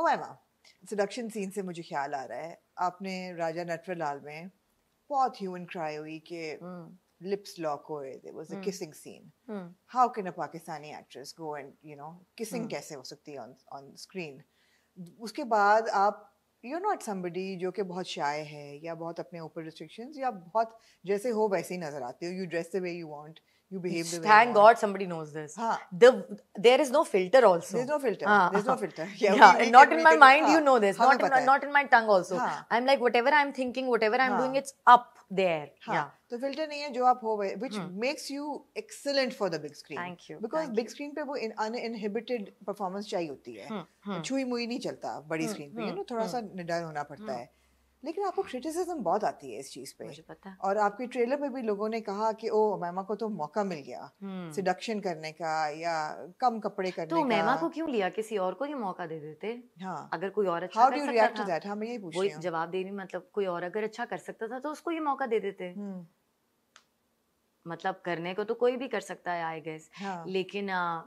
ओएमा scene से मुझे ख्याल आ रहा है आपने राजा नटवर लाल में बहुत ह्यूमन क्राई हुई कि लिप्स लॉक हो रहे थे was a kissing scene how can a Pakistani actress go and you know kissing कैसे हो सकती है ऑन ऑन स्क्रीन उसके बाद आप यू नॉट समबडी जो कि बहुत शाय है या बहुत अपने ऊपर रिस्ट्रिक्शंस या बहुत जैसे हो वैसे ही नजर आते हो you dress the way you want you behave the way thank god somebody knows this huh. the there is no filter also there's no filter ah, there's no filter yeah, yeah we, we not can, in my can, mind हाँ, you know this not in, not in my tongue also हाँ. i'm like whatever i'm thinking whatever i'm हाँ. doing it's up there हाँ. yeah तो filter नहीं है जो आप हो गए which makes you excellent for the big screen thank you because big screen पे वो अनइनहिबिटेड परफॉर्मेंस चाहिए होती है हाँ, हाँ। छुई मुई नहीं चलता बड़ी स्क्रीन हाँ, पे ना थोड़ा सा निडर होना पड़ता है लेकिन आपको क्रिटिसिज्म बहुत आती है इस चीज पे मुझे पता और आपके ट्रेलर पे भी लोगों ने कहा कि ओ मैमा को तो मौका मिल गया सिडक्शन करने का या कम कपड़े तो करने तो का तो मैमा को क्यों लिया किसी और को ही मौका दे देते हाँ अगर कोई और अच्छा How कर सकता था दैट हाँ मैं यही पूछ रही हूँ जवाब देने मतलब कोई और अगर अच्छा कर सकता था तो उसको ये मौका दे देते हम्म। मतलब करने को तो कोई भी कर सकता है आई गेस हाँ. लेकिन आ,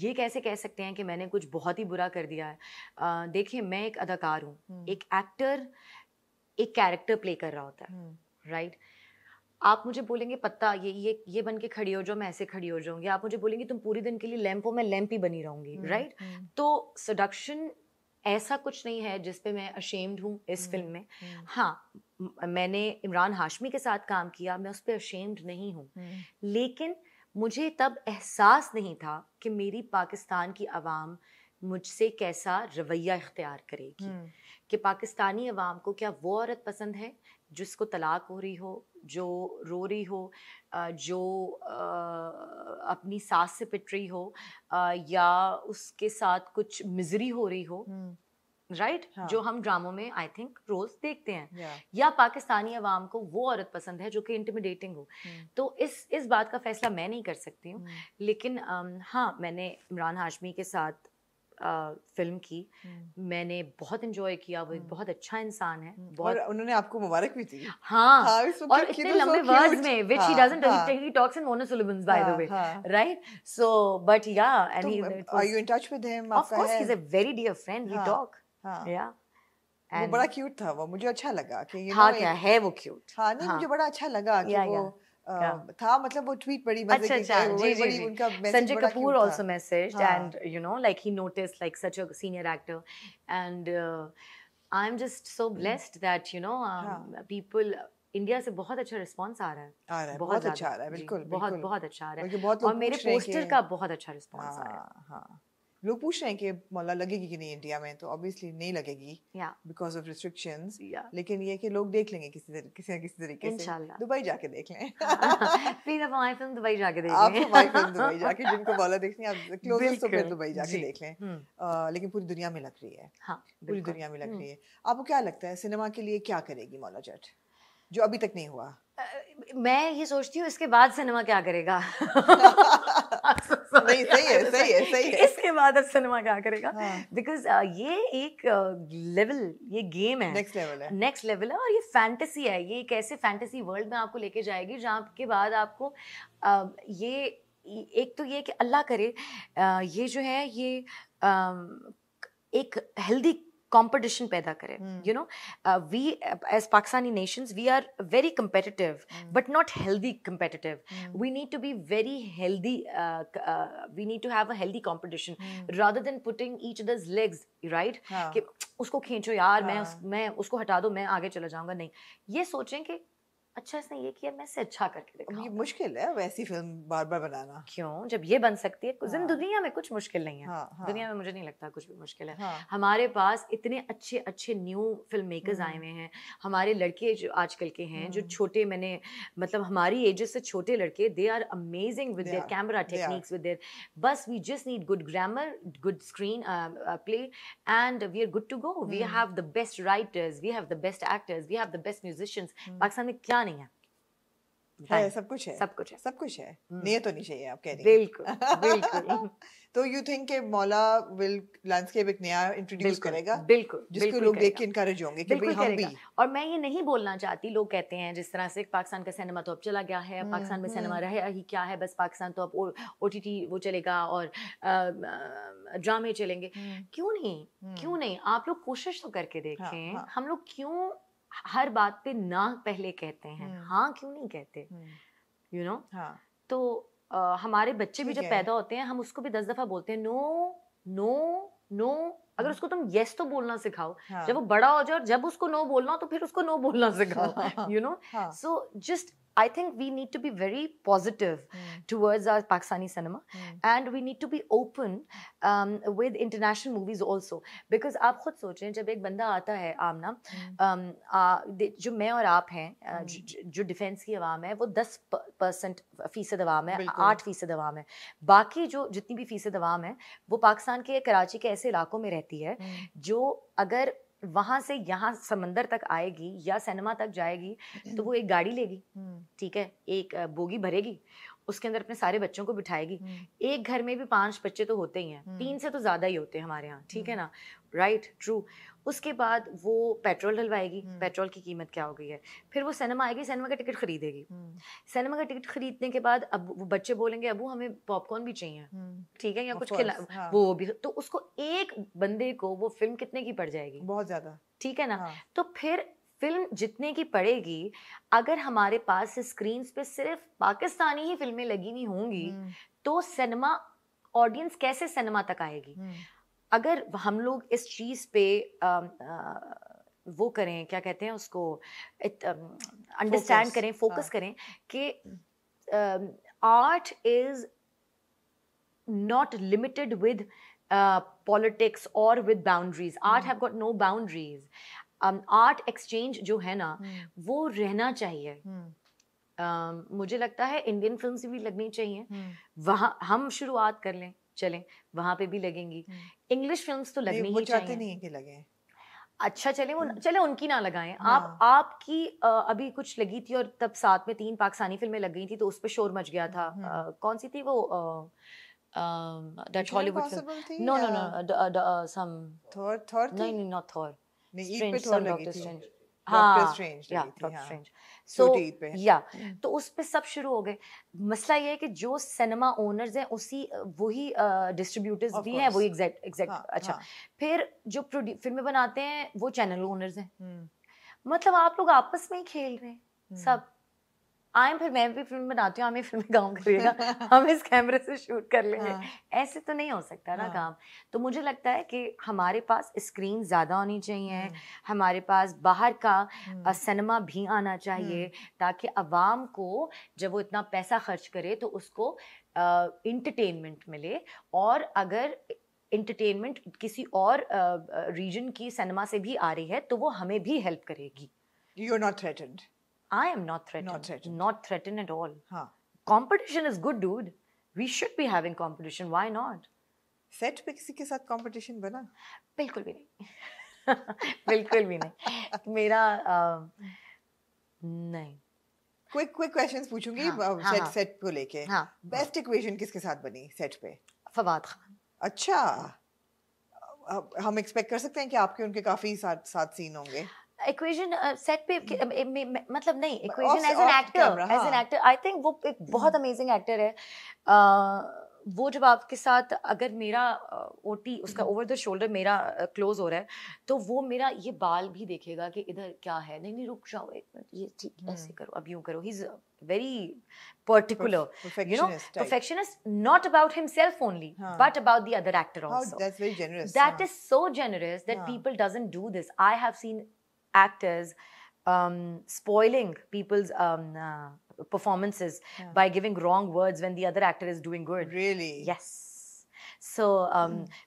ये कैसे कह सकते हैं कि मैंने कुछ बहुत ही बुरा कर दिया है देखिए मैं एक अदाकार हूँ एक एक्टर एक कैरेक्टर प्ले कर रहा होता है राइट आप मुझे बोलेंगे पत्ता ये ये ये बन के खड़ी हो जाओ मैं ऐसे खड़ी हो जाऊंगी आप मुझे बोलेंगे तुम पूरी दिन के लिए लैंप हो मैं लैंप ही बनी रहूंगी राइट right? तो सडक्शन ऐसा कुछ नहीं है जिसपे मैं अशेम्ड हूँ इस फिल्म में हाँ मैंने इमरान हाशमी के साथ काम किया मैं उस पर अशेम्ड नहीं हूँ हम्म। लेकिन मुझे तब एहसास नहीं था कि मेरी पाकिस्तान की आवाम मुझसे कैसा रवैया इख्तियार करेगी हम्म। कि पाकिस्तानी आवाम को क्या वो औरत पसंद है जिसको तलाक हो रही हो जो रो रही हो जो अपनी सास से पिट रही हो या उसके साथ कुछ मिजरी हो रही हो हम्म। Right right? हाँ. जो हम ड्रामों में आई थिंक रोज देखते हैं yeah. या पाकिस्तानी अवाम को वो औरत पसंद है जो कि इंटिमिडेटिंग हो hmm. तो इस इस बात का फैसला मैं नहीं कर सकती हूँ hmm. लेकिन हाँ मैंने इमरान हाशमी के साथ आ, फिल्म की hmm. मैंने बहुत इंजॉय किया वो एक hmm. बहुत अच्छा इंसान है hmm. बहुत और उन्होंने आपको मुबारक भी दी हाँ, हाँ और तो इतने लंबे वर्ड्स में which he doesn't he talks in monosyllables by the way right so but yeah and he are you in touch with him of course he is a very dear friend we talk हाँ बड़ा cute था वो मुझे अच्छा लगा कि ये क्या है वो क्यूट हाँ नहीं हाँ। मुझे बड़ा अच्छा लगा कि था मतलब वो ट्वीट बड़ी मजे अच्छा, अच्छा। जी जी उनका Sanjay Kapoor also messaged and you know like he notice like such a senior actor and I am just so blessed that you know people India से बहुत अच्छा रिस्पांस आ रहा है आ रहा है बहुत अच्छा आ रहा है बिल्कुल बहुत बहुत अच्छा आ रहा है और मेरे पोस्टर का बहुत अच्छा रिस्पांस आ रहा है हाँ, हाँ। लोग पूछ रहे हैं कि मौला लगेगी कि नहीं इंडिया में तो ऑब्वियसली नहीं लगेगी बिकॉज ऑफ रिस्ट्रिक्शन लेकिन ये कि लोग देख लेंगे किसी किसी ना किसी तरीके से दुबई जाके देख लें प्लीज आप हमारी फिल्म दुबई जाके देख आप हमारी फिल्म दुबई जाके जिनको मौला देखनी आप क्लोजेस्ट तो फिर दुबई जाके देख लें हम्म। लेकिन पूरी दुनिया में लग रही है हाँ, पूरी दुनिया में लग हम्म। रही है आपको क्या लगता है सिनेमा के लिए क्या करेगी मौला जट जो अभी तक नहीं हुआ मैं ये सोचती हूँ इसके बाद सिनेमा क्या करेगा नहीं सही है सही है सही है इसके बाद अब सिनेमा क्या करेगा बिकॉज हाँ. uh, ये एक लेवल uh, ये गेम है नेक्स्ट लेवल है नेक्स्ट लेवल है और ये फैंटेसी है ये एक ऐसे फैंटेसी वर्ल्ड में आपको लेके जाएगी जहाँ के बाद आपको uh, ये एक तो ये कि अल्लाह करे uh, ये जो है ये uh, एक हेल्दी कॉम्पिटिशन पैदा करें you know we as Pakistani nations we are very competitive but not healthy competitive we need to be very healthy we need to have a healthy competition rather than putting each others legs right कि उसको खींचो यार हाँ. मैं उस, मैं उसको हटा दो मैं आगे चला जाऊंगा नहीं ये सोचें कि अच्छा इसने ये किया मैं इसे अच्छा करके देखा ये मुश्किल है वैसी फिल्म बार बार बनाना क्यों जब ये बन सकती है हाँ। दुनिया में कुछ मुश्किल नहीं है हाँ, हाँ। दुनिया में मुझे नहीं लगता कुछ भी मुश्किल है हाँ। हमारे पास इतने अच्छे अच्छे न्यू फिल्म मेकर्स आए हम्म। हुए हैं हमारे लड़के जो आजकल के हैं जो हम्म। छोटे मैंने मतलब हमारी एजेस से छोटे लड़के they are amazing with their camera techniques with their बस we just need good grammar good screenplay and we are good to go we have the best writers we have the best actors we have the best musicians Pakistan में क्या नहीं है हाँ सब कुछ है सब कुछ है सब कुछ है नियत होनी चाहिए आप कह रही बिल्कुल बिल्कुल तो यू थिंक के मौला विल लैंडस्केप एक नया इंट्रोड्यूस करेगा बिल्कुल जिसको लोग देख के इनकरेज होंगे कि भाई हम भी और मैं ये नहीं बोलना चाहती लोग कहते हैं जिस तरह से पाकिस्तान का सिनेमा तो अब चला गया है पाकिस्तान में सिनेमा हम्म, हम्म। रहे ही क्या है बस पाकिस्तान तो अब ओ वो चलेगा और ड्रामे चलेंगे हम्म। क्यों नहीं क्यों नहीं आप लोग कोशिश तो करके हाँ, देखें हाँ। हम लोग क्यों हर बात पे ना पहले कहते हैं hmm. हाँ क्यों नहीं कहते यू हम्म। नो हाँ. तो आ, हमारे बच्चे भी जब पैदा होते हैं हम उसको भी दस दफा बोलते हैं नो नो नो अगर हाँ। उसको तुम यस तो बोलना सिखाओ हाँ. जब वो बड़ा हो जाए और जब उसको नो बोलना हो तो फिर उसको नो बोलना सिखाओ you know so just I think we need to be very positive towards our Pakistani cinema and we need to be open with international movies also because आप खुद सोच रहे हैं जब एक बंदा आता है आमना hmm. um, जो मैं और आप हैं hmm. जो डिफेंस की आवाम है वो दस परसेंट फीसद आवाम है आठ फीसद अवाम है बाकी जो जितनी भी फीसद आवाम है वो पाकिस्तान के कराची के ऐसे इलाकों में रहती है hmm. जो अगर वहां से यहाँ समंदर तक आएगी या सिनेमा तक जाएगी तो वो हम्म। एक गाड़ी लेगी हम्म। ठीक है एक बोगी भरेगी उसके अंदर अपने सारे बच्चों को बिठाएगी हम्म। एक घर में भी पांच बच्चे तो होते ही हैं हम्म। तीन से तो ज़्यादा ही होते हैं हमारे यहाँ ठीक है हम्म। ना राइट right, ट्रू उसके बाद वो पेट्रोल डलवाएगी पेट्रोल की कीमत क्या हो गई है फिर वो सिनेमा आएगी सिनेमा का टिकट खरीदेगी सिनेमा का टिकट खरीदने के बाद अब वो बच्चे बोलेंगे अबू हमें पॉपकॉर्न भी चाहिए ठीक है या कुछ खिला हाँ। वो भी तो उसको एक बंदे को वो फिल्म कितने की पड़ जाएगी बहुत ज्यादा ठीक है ना हाँ। तो फिर फिल्म जितने की पड़ेगी अगर हमारे पास स्क्रीन पे सिर्फ पाकिस्तानी ही फिल्में लगी हुई होंगी हम्म। तो सिनेमा ऑडियंस कैसे सिनेमा तक आएगी हम्म। अगर हम लोग इस चीज़ पे आ, आ, वो करें क्या कहते हैं उसको अंडरस्टैंड करें फोकस हाँ। करें कि art is not limited with politics और with boundaries art have got no boundaries art um, exchange जो है ना हम्म। वो रहना चाहिए Uh, मुझे लगता है इंडियन फिल्म से भी लगनी चाहिए hmm. वहाँ हम शुरुआत कर लें चलें वहाँ पे भी लगेंगी इंग्लिश hmm. फिल्म तो लगनी ही चाहिए नहीं है कि लगे अच्छा चले वो hmm. चले उनकी ना लगाएं हाँ. आप आपकी अभी कुछ लगी थी और तब साथ में तीन पाकिस्तानी फिल्में लग गई थी तो उस पर शोर मच गया था कौन सी थी वो आ, Dutch Hollywood no no no some Thor Thor नहीं नहीं नॉट थॉर हाँ, हाँ। तो, तो उस पर सब शुरू हो गए मसला ये है कि जो सिनेमा ओनर्स हैं उसी वही डिस्ट्रीब्यूटर्स भी हैं वही एग्जैक्ट एग्जैक्ट हाँ, अच्छा फिर जो फिल्में बनाते हैं वो चैनल ओनर्स हैं हम्म। मतलब आप लोग आपस में ही खेल रहे हैं हम्म। सब आए फिर मैं भी फिल्म बनाती हूँ हमें फिल्म काम करिएगा हम इस कैमरे से शूट कर लेंगे हाँ। ऐसे तो नहीं हो सकता ना हाँ। काम तो मुझे लगता है कि हमारे पास स्क्रीन ज़्यादा होनी चाहिए हाँ। हमारे पास बाहर का हम्म। सिनेमा भी आना चाहिए हम्म। ताकि आवाम को जब वो इतना पैसा खर्च करे तो उसको इंटरटेनमेंट मिले और अगर इंटरटेनमेंट किसी और रीजन की सिनेमा से भी आ रही है तो वो हमें भी हेल्प करेगी you are not threatened I am not threatened. Not threatened. Not threatened at all. Huh. Competition is good, dude. We should be having competition. Why not? Set पे किसी के साथ कंपटीशन बना बिल्कुल भी नहीं बिल्कुल भी नहीं मेरा आ, नहीं क्विक क्विक क्वेश्चंस पूछूंगी हाँ, सेट हाँ, सेट को लेके हाँ, बेस्ट इक्वेशन किसके साथ बनी सेट पे फवाद खान अच्छा हम एक्सपेक्ट कर सकते हैं कि आपके उनके काफी साथ साथ सीन होंगे इक्वेशन सेट uh, पे hmm. मतलब नहीं equation as an actor as an actor I think वो एक hmm. बहुत अमेजिंग एक्टर है uh, वो जब आपके साथ अगर मेरा ओ uh, उसका ओवर द शोल्डर मेरा क्लोज हो रहा है तो वो मेरा ये बाल भी देखेगा कि इधर क्या है नहीं नहीं रुक जाओ एक मिनट ये ठीक hmm. ऐसे करो अब यूं करो he is very particular you know perfectionist not about himself only but about the other actor also that is so generous that people doesn't do this I have seen actors um, spoiling people's um, uh, performances yeah. by giving wrong words when the other actor is doing good. Really? Yes. So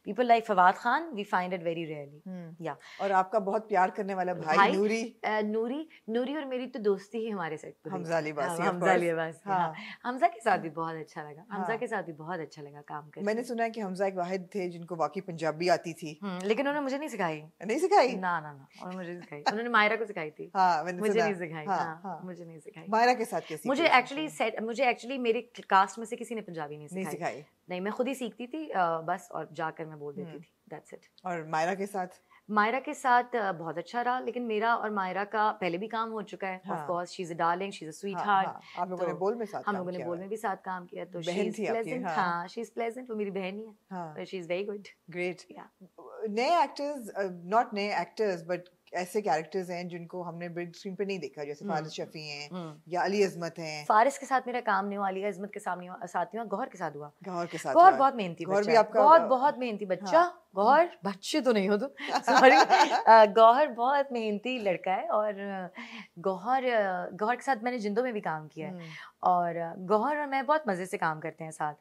people like Fawad Khan we find it very rarely yeah और आपका बहुत प्यार करने वाला भाई, भाई नूरी uh, नूरी नूरी और मेरी तो दोस्ती ही हमारे साथ हमजा लिबासी हमजा लिबासी हां हमजा के साथ भी हाँ। बहुत अच्छा लगा हाँ। हमजा के साथ भी बहुत अच्छा लगा काम करके मैंने सुना है कि हमजा एक वाहिद थे जिनको वाकई पंजाबी आती थी हम्म, लेकिन उन्होंने मुझे नहीं सिखाई नहीं सिखाई ना ना ना और मुझे सिखाई उन्होंने मायरा को सिखाई थी हां मुझे नहीं सिखाई हां हाँ, मुझे नहीं सिखाई मायरा के साथ कैसी मुझे एक्चुअली मुझे एक्चुअली मेरे कास्ट में से किसी ने पंजाबी नहीं सिखाई नहीं मैं खुद ही सीखती थी बस और जाकर मैं बोल देती हम्म। थी दैट्स इट और मायरा के साथ मायरा के साथ बहुत अच्छा रहा लेकिन मेरा और मायरा का पहले भी काम हो चुका है of course she is a darling she is a sweetheart आप लोगों ने तो बोल में साथ हम लोगों ने बोल में भी साथ काम किया तो शी इज प्लेजेंट हां शी इज प्लेजेंट वो मेरी बहन ही है she is very good great या नए एक्टर्स नॉट नए एक्टर्स बट ऐसे कैरेक्टर्स हैं जिनको हमने बिग स्क्रीन पे नहीं देखा जैसे हम्म, फारिस शफी हैं हम्म। या अली अजमत हैं फारिस के साथ मेरा काम नहीं हुआ अली अजमत के सामने हुआ साथ हुआ गौर के साथ हुआ गौर के साथ गौर बहुत मेहनती गौर भी आपका बहुत बहुत मेहनती हाँ। बच्चा गौर बच्चे तो नहीं हो तो सॉरी गौहर बहुत मेहनती लड़का है और गौहर गौहर के साथ मैंने जिंदों में भी काम किया है हम्म। और गौहर और मैं बहुत मज़े से काम करते हैं साथ